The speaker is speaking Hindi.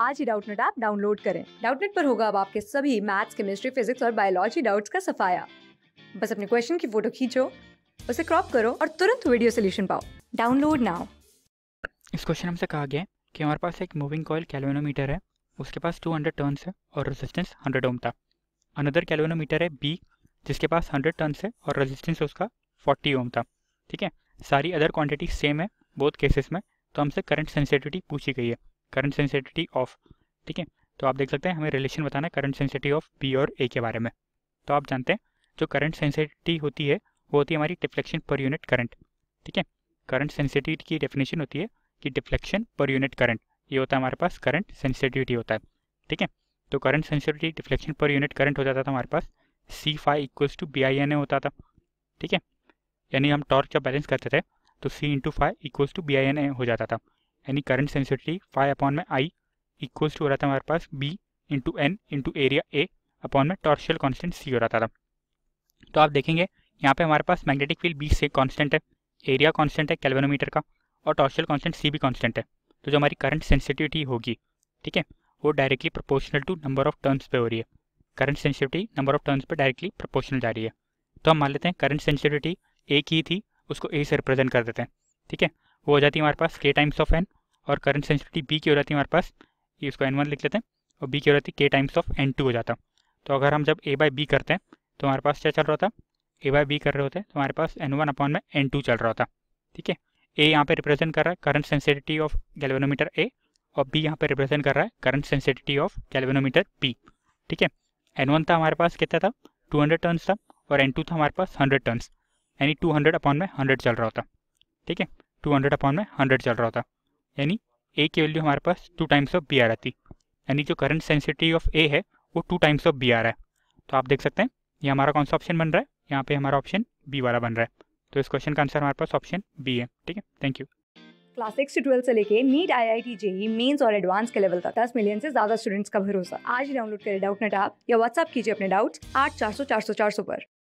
आज ही डाउटनेट ऐप डाउनलोड करें डाउटनेट पर होगा अब आपके सभी मैथ्स केमिस्ट्री फिजिक्स और बायोलॉजी डाउट्स का सफाया बस अपने क्वेश्चन की फोटो खींचो उसे क्रॉप करो और तुरंत वीडियो सोल्यूशन पाओ डाउनलोड नाउ इस क्वेश्चन हमसे कहा गया कि हमारे पास एक मूविंग कॉल कैलोनोमीटर है उसके पास 200 टर्न्स है और रेजिस्टेंस 100 ओम था अनदर कैलोनोमीटर है बी जिसके पास 100 टर्न्स है और रेजिस्टेंस उसका 40 ओम था ठीक है सारी अदर क्वांटिटी सेम है बोथ केसेस में तो हमसे करंट सेंसिटिविटी पूछी गई है करंट सेंसिटिविटी ऑफ ठीक है तो आप देख सकते हैं हमें रिलेशन बताना है करंट सेंसिटिविटी ऑफ बी और ए के बारे में तो आप जानते हैं जो करंट सेंसिटिविटी होती है वो होती है हमारी डिफ्लेक्शन पर यूनिट करंट ठीक है करंट सेंसिटिविटी की डेफिनेशन होती है कि डिफ्लेक्शन पर यूनिट करंट ये होता है हमारे पास करंट सेंसिटिविटी होता है ठीक है तो करंट सेंसिटिविटी डिफ्लेक्शन पर यूनिट करंट हो जाता था हमारे पास C phi equals to B I N A होता था ठीक है यानी हम टॉर्क जब बैलेंस करते थे तो C into phi equals to B I N A हो जाता था यानी करंट सेंसिटिविटी फाइव अपॉन में आई इक्वल्स टू हो रहा था हमारे पास B into N into area A upon में टॉर्शियल कॉन्स्टेंट सी हो रहा था तो आप देखेंगे यहाँ पे हमारे पास मैग्नेटिक फील्ड बी से कॉन्स्टेंट है एरिया कॉन्स्टेंट है कैलवेनोमीटर का और टॉर्शियल कॉन्स्टेंट सी भी कॉन्स्टेंट है तो जो हमारी करंट सेंसिटिविटी होगी ठीक है वो directly proportional to number of turns पे हो रही है current sensitivity number of turns पे डायरेक्टली प्रोपोर्शनल जा रही है तो हम मान लेते हैं करंट सेंसिटिविटी ए की थी उसको ए से रिप्रेजेंट कर देते हैं ठीक है वो हो जाती है हमारे पास के टाइम्स ऑफ एन और करंट सेंसिटिविटी बी की हो जाती है हमारे पास ये इसको एन वन लिख लेते हैं और बी की हो जाती है के टाइम्स ऑफ एन टू हो जाता तो अगर हम जब ए बाई बी करते हैं तो हमारे पास क्या चल रहा होता ए बाई बी कर रहे होते हैं तो हमारे पास एन वन अपॉन में एन टू चल रहा होता ठीक है ए यहाँ पे रिप्रेजेंट कर रहा है current sensitivity of galvanometer A और बी यहाँ पे रिप्रेजेंट कर रहा है current sensitivity of galvanometer B ठीक है एन वन था हमारे पास कितना था टू हंड्रेड टर्न्स था और एन टू था हमारे पास हंड्रेड टर्न्स यानी टू हंड्रेड अपॉन में हंड्रेड चल रहा होता ठीक है टू हंड्रेड अपॉन में हंड्रेड चल रहा होता यानी ए की वैल्यू हमारे पास two times of B R आती यानी जो करंट सेंसिटिविटी ऑफ ए है वो two times of B R है तो आप देख सकते हैं ये हमारा कौन सा ऑप्शन बन रहा है यहाँ पे हमारा ऑप्शन बी वाला बन रहा है तो इस क्वेश्चन का आंसर हमारे पास ऑप्शन बी है ठीक है थैंक यू क्लास सिक्स से ट्वेल्थ से लेके NEET I I T JEE mains और एडवांस के लेवल तक दस मिलियन से ज्यादा स्टूडेंट्स का भरोसा आज डाउनलोड करें डाउट नेट आप या व्हाट्सअप कीजिए अपने डाउट्स आठ चार सौ चार सौ चार सौ पर